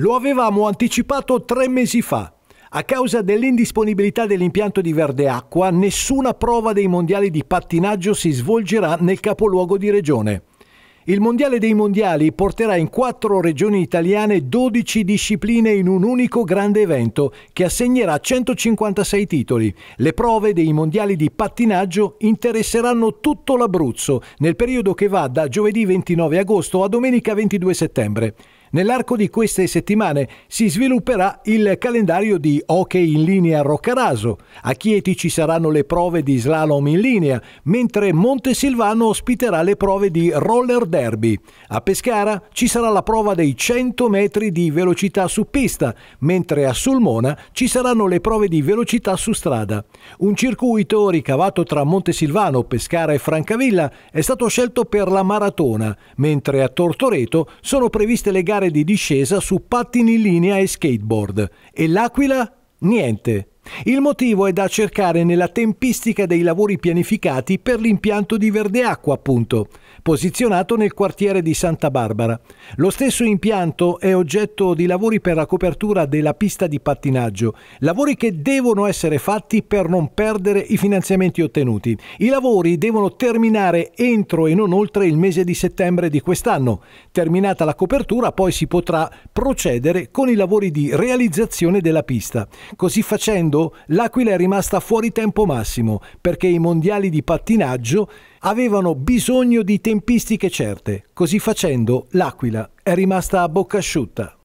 Lo avevamo anticipato tre mesi fa. A causa dell'indisponibilità dell'impianto di Verdeacqua, nessuna prova dei mondiali di pattinaggio si svolgerà nel capoluogo di regione. Il Mondiale dei Mondiali porterà in quattro regioni italiane 12 discipline in un unico grande evento che assegnerà 156 titoli. Le prove dei Mondiali di pattinaggio interesseranno tutto l'Abruzzo nel periodo che va da giovedì 29 agosto a domenica 22 settembre. Nell'arco di queste settimane si svilupperà il calendario di hockey in linea Roccaraso. A Chieti ci saranno le prove di slalom in linea, mentre Montesilvano ospiterà le prove di roller derby. A Pescara ci sarà la prova dei 100 metri di velocità su pista, mentre a Sulmona ci saranno le prove di velocità su strada. Un circuito ricavato tra Montesilvano, Pescara e Francavilla è stato scelto per la maratona, mentre a Tortoreto sono previste le gare gare di discesa su pattini linea e skateboard. E l'Aquila? Niente. Il motivo è da cercare nella tempistica dei lavori pianificati per l'impianto di Verdeacqua, appunto, posizionato nel quartiere di Santa Barbara. Lo stesso impianto è oggetto di lavori per la copertura della pista di pattinaggio, lavori che devono essere fatti per non perdere i finanziamenti ottenuti. I lavori devono terminare entro e non oltre il mese di settembre di quest'anno. Terminata la copertura poi si potrà procedere con i lavori di realizzazione della pista. Così facendo l'Aquila è rimasta fuori tempo massimo perché i mondiali di pattinaggio avevano bisogno di tempistiche certe. Così facendo l'Aquila è rimasta a bocca asciutta.